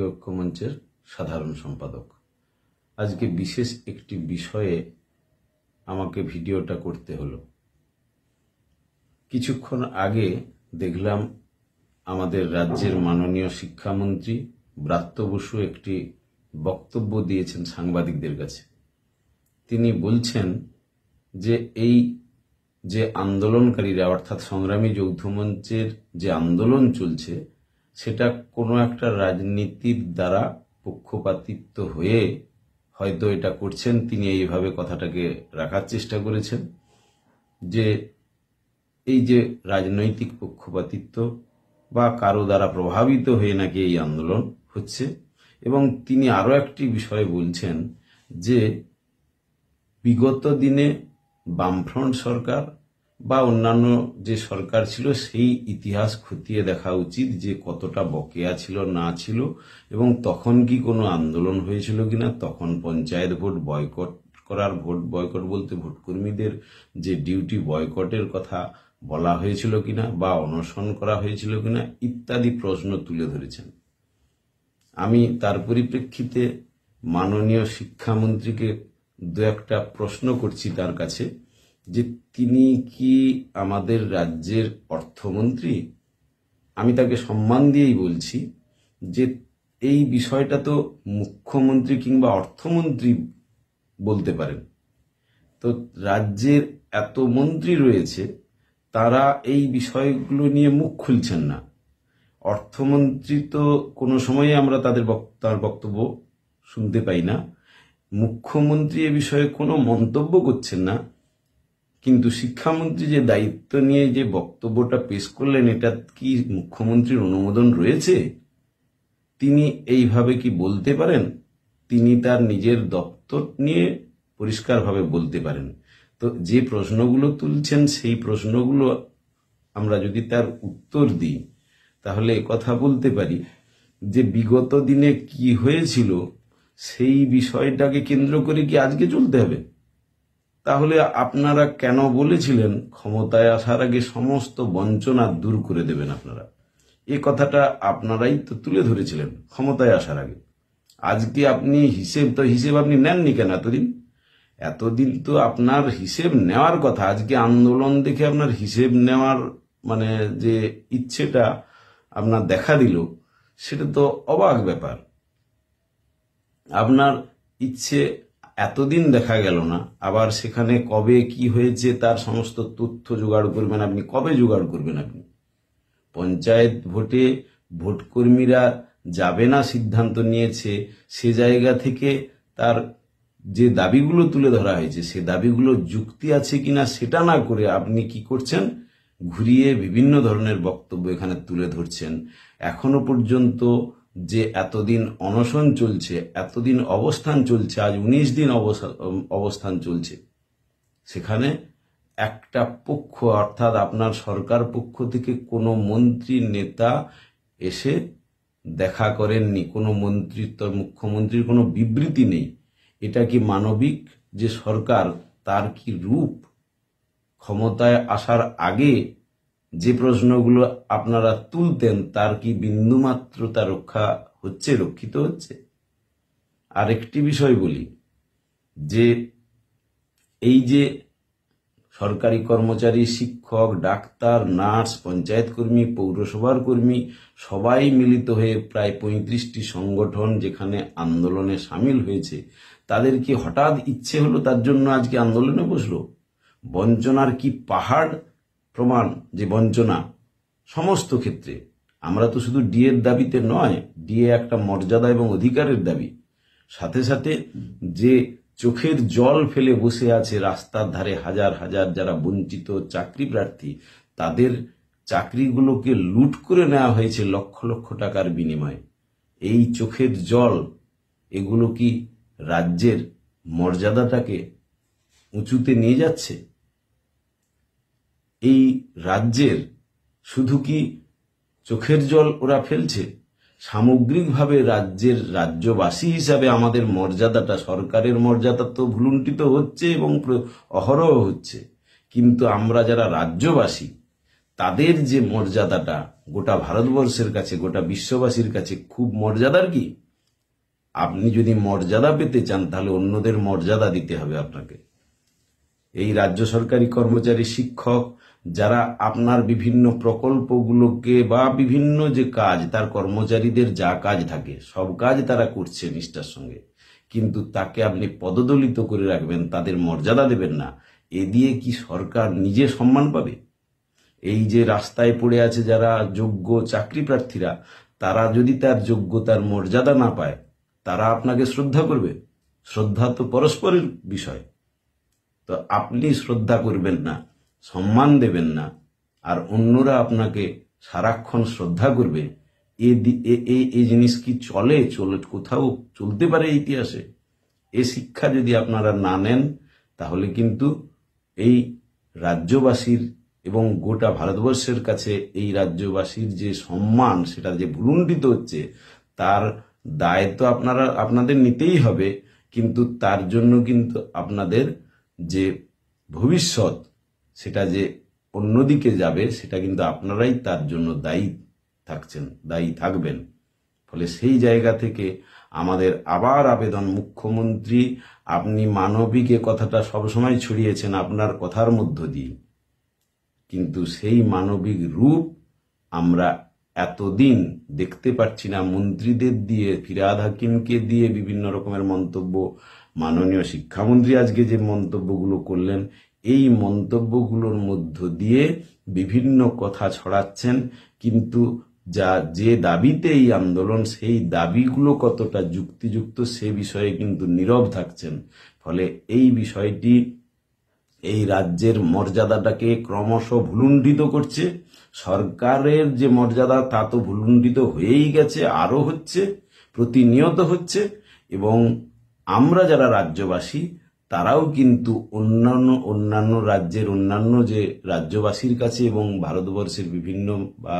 সহযোগী ঐক্যমঞ্চের সাধারণ সম্পাদক আজকে বিশেষ একটি বিষয়ে আমাকে ভিডিওটা করতে হলো কিছুক্ষণ আগে দেখলাম আমাদের রাজ্যের মাননীয় শিক্ষামন্ত্রী ব্রাত্য বসু একটি বক্তব্য দিয়েছেন সাংবাদিকদের কাছে তিনি বলছেন যে এই যে আন্দোলনকারীরা অর্থাৎ সংগ্রামী যৌথ মঞ্চের যে আন্দোলন চলছে সেটা কোনো একটা রাজনীতির দ্বারা পক্ষপাতিত্ব হয়ে হয়তো এটা করছেন তিনি এইভাবে কথাটাকে রাখার চেষ্টা করেছেন যে এই যে রাজনৈতিক পক্ষপাতিত্ব বা কারো দ্বারা প্রভাবিত হয়ে নাকি এই আন্দোলন হচ্ছে এবং তিনি আরও একটি বিষয় বলছেন যে বিগত দিনে বামফ্রন্ট সরকার বা অন্যান্য যে সরকার ছিল সেই ইতিহাস খতিয়ে দেখা উচিত যে কতটা বকেয়া ছিল না ছিল এবং তখন কি কোনো আন্দোলন হয়েছিল কিনা তখন পঞ্চায়েত ভোট বয়কট করার ভোট বয়কট বলতে ভোটকর্মীদের যে ডিউটি বয়কটের কথা বলা হয়েছিল কিনা বা অনশন করা হয়েছিল কিনা ইত্যাদি প্রশ্ন তুলে ধরেছেন আমি তার পরিপ্রেক্ষিতে মাননীয় শিক্ষামন্ত্রীকে দু একটা প্রশ্ন করছি তার কাছে যে তিনি কি আমাদের রাজ্যের অর্থমন্ত্রী আমি তাকে সম্মান দিয়েই বলছি যে এই বিষয়টা তো মুখ্যমন্ত্রী কিংবা অর্থমন্ত্রী বলতে পারেন তো রাজ্যের এত মন্ত্রী রয়েছে তারা এই বিষয়গুলো নিয়ে মুখ খুলছেন না অর্থমন্ত্রী তো কোনো সময়ে আমরা তাদের তার বক্তব্য শুনতে পাই না মুখ্যমন্ত্রী এ বিষয়ে কোনো মন্তব্য করছেন না কিন্তু শিক্ষামন্ত্রী যে দায়িত্ব নিয়ে যে বক্তব্যটা পেশ করলেন এটা কি মুখ্যমন্ত্রীর অনুমোদন রয়েছে তিনি এইভাবে কি বলতে পারেন তিনি তার নিজের দপ্তর নিয়ে পরিষ্কারভাবে বলতে পারেন তো যে প্রশ্নগুলো তুলছেন সেই প্রশ্নগুলো আমরা যদি তার উত্তর দিই তাহলে কথা বলতে পারি যে বিগত দিনে কি হয়েছিল সেই বিষয়টাকে কেন্দ্র করে কি আজকে চলতে হবে তাহলে আপনারা কেন বলেছিলেন ক্ষমতায় আসার আগে সমস্ত বঞ্চনা দূর করে দেবেন আপনারা এ কথাটা আপনারাই তো তুলে ধরেছিলেন ক্ষমতায় আসার আগে আজকে আপনি হিসেব তো হিসেব আপনি নেননি কেন এতদিন এতদিন তো আপনার হিসেব নেওয়ার কথা আজকে আন্দোলন দেখে আপনার হিসেব নেওয়ার মানে যে ইচ্ছেটা আপনার দেখা দিল সেটা তো অবাক ব্যাপার আপনার ইচ্ছে এতদিন দেখা গেল না আবার সেখানে কবে কি হয়েছে তার সমস্ত তথ্য জোগাড় করবেন আপনি কবে জোগাড় করবেন আপনি পঞ্চায়েত ভোটে ভোটকর্মীরা যাবে না সিদ্ধান্ত নিয়েছে সে জায়গা থেকে তার যে দাবিগুলো তুলে ধরা হয়েছে সে দাবিগুলো যুক্তি আছে কিনা সেটা না করে আপনি কি করছেন ঘুরিয়ে বিভিন্ন ধরনের বক্তব্য এখানে তুলে ধরছেন এখনো পর্যন্ত যে এতদিন অনশন চলছে এতদিন অবস্থান চলছে আজ উনিশ দিন অবস্থান চলছে সেখানে একটা পক্ষ অর্থাৎ আপনার সরকার পক্ষ থেকে কোনো মন্ত্রী নেতা এসে দেখা করেননি কোনো মন্ত্রিত্ব মুখ্যমন্ত্রীর কোনো বিবৃতি নেই এটা কি মানবিক যে সরকার তার কি রূপ ক্ষমতায় আসার আগে যে প্রশ্নগুলো আপনারা তুলতেন তার কি বিন্দুমাত্র তা রক্ষা হচ্ছে রক্ষিত হচ্ছে আরেকটি বিষয় বলি যে এই যে সরকারি কর্মচারী শিক্ষক ডাক্তার নার্স পঞ্চায়েত কর্মী পৌরসভার কর্মী সবাই মিলিত হয়ে প্রায় পঁয়ত্রিশটি সংগঠন যেখানে আন্দোলনে সামিল হয়েছে তাদের কি হঠাৎ ইচ্ছে হলো তার জন্য আজকে আন্দোলনে বসলো বঞ্চনার কি পাহাড় প্রমাণ যে বঞ্চনা সমস্ত ক্ষেত্রে আমরা তো শুধু ডিএর দাবিতে নয় ডিএ একটা মর্যাদা এবং অধিকারের দাবি সাথে সাথে যে চোখের জল ফেলে বসে আছে রাস্তার ধারে হাজার হাজার যারা বঞ্চিত চাকরি প্রার্থী তাদের চাকরিগুলোকে লুট করে নেওয়া হয়েছে লক্ষ লক্ষ টাকার বিনিময়ে এই চোখের জল এগুলো কি রাজ্যের মর্যাদাটাকে উঁচুতে নিয়ে যাচ্ছে এই রাজ্যের শুধু কি চোখের জল ওরা ফেলছে সামগ্রিকভাবে রাজ্যের রাজ্যবাসী হিসাবে আমাদের মর্যাদাটা সরকারের মর্যাদা তো ভুলুণ্ঠিত হচ্ছে এবং অহরহ হচ্ছে কিন্তু আমরা যারা রাজ্যবাসী তাদের যে মর্যাদাটা গোটা ভারতবর্ষের কাছে গোটা বিশ্ববাসীর কাছে খুব মর্যাদার কি আপনি যদি মর্যাদা পেতে চান তাহলে অন্যদের মর্যাদা দিতে হবে আপনাকে এই রাজ্য সরকারি কর্মচারী শিক্ষক যারা আপনার বিভিন্ন প্রকল্পগুলোকে বা বিভিন্ন যে কাজ তার কর্মচারীদের যা কাজ থাকে সব কাজ তারা করছে নিষ্ঠার সঙ্গে কিন্তু তাকে আপনি পদদলিত করে রাখবেন তাদের মর্যাদা দেবেন না এ দিয়ে কি সরকার নিজে সম্মান পাবে এই যে রাস্তায় পড়ে আছে যারা যোগ্য চাকরি প্রার্থীরা তারা যদি তার যোগ্যতার মর্যাদা না পায় তারা আপনাকে শ্রদ্ধা করবে শ্রদ্ধা তো পরস্পরের বিষয় তো আপনি শ্রদ্ধা করবেন না সম্মান দেবেন না আর অন্যরা আপনাকে সারাক্ষণ শ্রদ্ধা করবে এই জিনিস কি চলে চলে কোথাও চলতে পারে ইতিহাসে এ শিক্ষা যদি আপনারা না নেন তাহলে কিন্তু এই রাজ্যবাসীর এবং গোটা ভারতবর্ষের কাছে এই রাজ্যবাসীর যে সম্মান সেটা যে ভুলুণ্ডিত হচ্ছে তার দায় তো আপনারা আপনাদের নিতেই হবে কিন্তু তার জন্য কিন্তু আপনাদের যে ভবিষ্যৎ সেটা যে অন্যদিকে যাবে সেটা কিন্তু আপনারাই তার জন্য দায়ী থাকছেন দায়ী থাকবেন ফলে সেই জায়গা থেকে আমাদের আবার আবেদন মুখ্যমন্ত্রী আপনি মানবিক এ কথাটা সবসময় ছড়িয়েছেন আপনার কথার মধ্য দিয়ে কিন্তু সেই মানবিক রূপ আমরা এতদিন দেখতে পাচ্ছি না মন্ত্রীদের দিয়ে ফিরাদ হাকিমকে দিয়ে বিভিন্ন রকমের মন্তব্য মাননীয় শিক্ষামন্ত্রী আজকে যে মন্তব্যগুলো করলেন এই মন্তব্যগুলোর মধ্য দিয়ে বিভিন্ন কথা ছড়াচ্ছেন কিন্তু যা যে দাবিতে এই আন্দোলন সেই দাবিগুলো কতটা যুক্তিযুক্ত সে বিষয়ে কিন্তু নীরব থাকছেন ফলে এই বিষয়টি এই রাজ্যের মর্যাদাটাকে ক্রমশ ভুলুণ্ঠিত করছে সরকারের যে মর্যাদা তা তো ভুলুণ্ঠিত হয়েই গেছে আরও হচ্ছে প্রতিনিয়ত হচ্ছে এবং আমরা যারা রাজ্যবাসী তারাও কিন্তু অন্যান্য অন্যান্য রাজ্যের অন্যান্য যে রাজ্যবাসীর কাছে এবং ভারতবর্ষের বিভিন্ন বা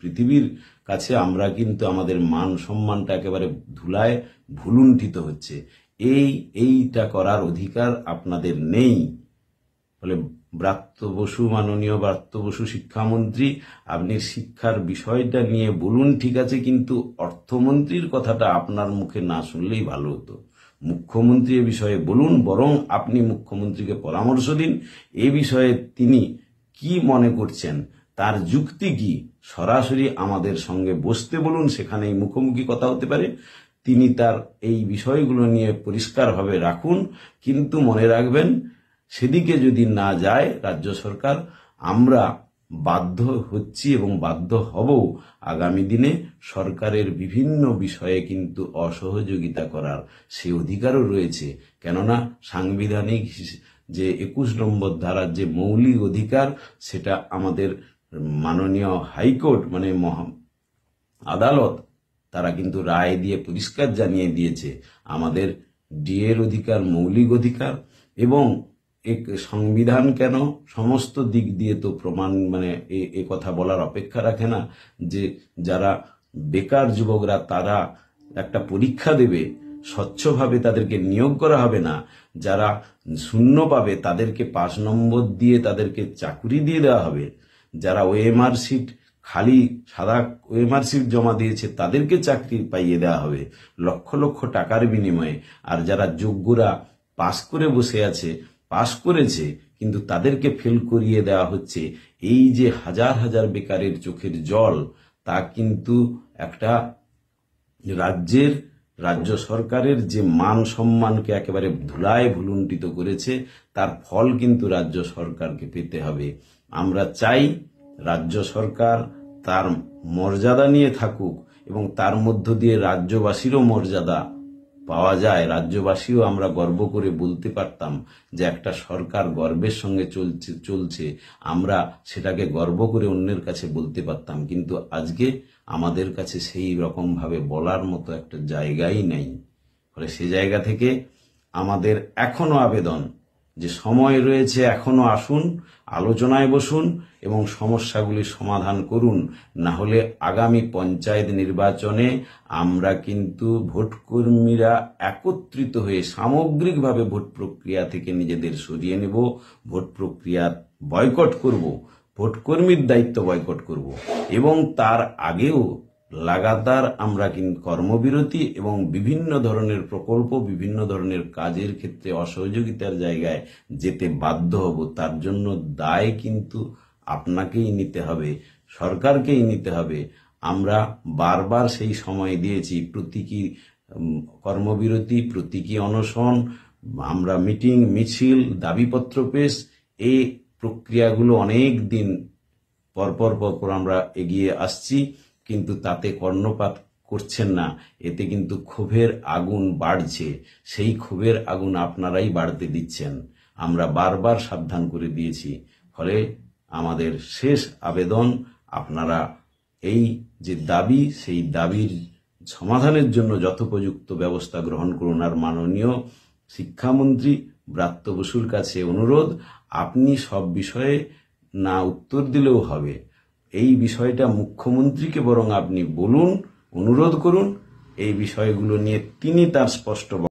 পৃথিবীর কাছে আমরা কিন্তু আমাদের মান সম্মানটা একেবারে ধুলায় ভুলুণ্ঠিত হচ্ছে এই এইটা করার অধিকার আপনাদের নেই ফলে ব্রাত্য বসু মাননীয় ব্রাত্য বসু শিক্ষামন্ত্রী আপনি শিক্ষার বিষয়টা নিয়ে বলুন ঠিক আছে কিন্তু অর্থমন্ত্রীর কথাটা আপনার মুখে না শুনলেই ভালো হতো মুখ্যমন্ত্রী এ বিষয়ে বলুন বরং আপনি মুখ্যমন্ত্রীকে পরামর্শ দিন এ বিষয়ে তিনি কি মনে করছেন তার যুক্তি কি সরাসরি আমাদের সঙ্গে বসতে বলুন সেখানেই মুখোমুখি কথা হতে পারে তিনি তার এই বিষয়গুলো নিয়ে পরিষ্কারভাবে রাখুন কিন্তু মনে রাখবেন সেদিকে যদি না যায় রাজ্য সরকার আমরা বাধ্য হচ্ছি এবং বাধ্য হব আগামী দিনে সরকারের বিভিন্ন বিষয়ে কিন্তু অসহযোগিতা করার সে অধিকারও রয়েছে কেননা সাংবিধানিক যে একুশ নম্বর ধারার যে মৌলিক অধিকার সেটা আমাদের মাননীয় হাইকোর্ট মানে মহা আদালত তারা কিন্তু রায় দিয়ে পরিষ্কার জানিয়ে দিয়েছে আমাদের ডিএর অধিকার মৌলিক অধিকার এবং এক সংবিধান কেন সমস্ত দিক দিয়ে তো প্রমাণ মানে এ কথা বলার অপেক্ষা রাখে না যে যারা বেকার যুবকরা তারা একটা পরীক্ষা দেবে স্বচ্ছভাবে তাদেরকে নিয়োগ করা হবে না যারা শূন্য পাবে তাদেরকে পাঁচ নম্বর দিয়ে তাদেরকে চাকুরি দিয়ে দেওয়া হবে যারা ওএমআর সিট খালি সাদা ওএমআর সিট জমা দিয়েছে তাদেরকে চাকরি পাইয়ে দেওয়া হবে লক্ষ লক্ষ টাকার বিনিময়ে আর যারা যোগ্যরা পাস করে বসে আছে পাশ করেছে কিন্তু তাদেরকে ফেল করিয়ে দেওয়া হচ্ছে এই যে হাজার হাজার বেকারের চোখের জল তা কিন্তু একটা রাজ্যের রাজ্য সরকারের যে মান সম্মানকে একেবারে ধুলায় ভুলুণ্ঠিত করেছে তার ফল কিন্তু রাজ্য সরকারকে পেতে হবে আমরা চাই রাজ্য সরকার তার মর্যাদা নিয়ে থাকুক এবং তার মধ্য দিয়ে রাজ্যবাসীরও মর্যাদা পাওয়া যায় রাজ্যবাসীও আমরা গর্ব করে বলতে পারতাম যে একটা সরকার গর্বের সঙ্গে চলছে চলছে আমরা সেটাকে গর্ব করে অন্যের কাছে বলতে পারতাম কিন্তু আজকে আমাদের কাছে সেই রকমভাবে বলার মতো একটা জায়গাই নাই ফলে সে জায়গা থেকে আমাদের এখনও আবেদন যে সময় রয়েছে এখনও আসুন আলোচনায় বসুন এবং সমস্যাগুলি সমাধান করুন না হলে আগামী পঞ্চায়েত নির্বাচনে আমরা কিন্তু ভোটকর্মীরা একত্রিত হয়ে সামগ্রিকভাবে ভোট প্রক্রিয়া থেকে নিজেদের সরিয়ে নেব ভোট প্রক্রিয়া বয়কট করব ভোটকর্মীর দায়িত্ব বয়কট করব এবং তার আগেও লাগাতার আমরা কিন্তু কর্মবিরতি এবং বিভিন্ন ধরনের প্রকল্প বিভিন্ন ধরনের কাজের ক্ষেত্রে অসহযোগিতার জায়গায় যেতে বাধ্য হব তার জন্য দায় কিন্তু আপনাকেই নিতে হবে সরকারকেই নিতে হবে আমরা বারবার সেই সময় দিয়েছি প্রতীকী কর্মবিরতি প্রতীকী অনশন আমরা মিটিং মিছিল দাবিপত্র পেশ এই প্রক্রিয়াগুলো অনেক দিন পরপর পরপর আমরা এগিয়ে আসছি কিন্তু তাতে কর্ণপাত করছেন না এতে কিন্তু ক্ষোভের আগুন বাড়ছে সেই ক্ষোভের আগুন আপনারাই বাড়তে দিচ্ছেন আমরা বারবার সাবধান করে দিয়েছি ফলে আমাদের শেষ আবেদন আপনারা এই যে দাবি সেই দাবির সমাধানের জন্য যথোপযুক্ত ব্যবস্থা গ্রহণ করুন আর মাননীয় শিক্ষামন্ত্রী ব্রাত্য বসুর কাছে অনুরোধ আপনি সব বিষয়ে না উত্তর দিলেও হবে এই বিষয়টা মুখ্যমন্ত্রীকে বরং আপনি বলুন অনুরোধ করুন এই বিষয়গুলো নিয়ে তিনি তার স্পষ্ট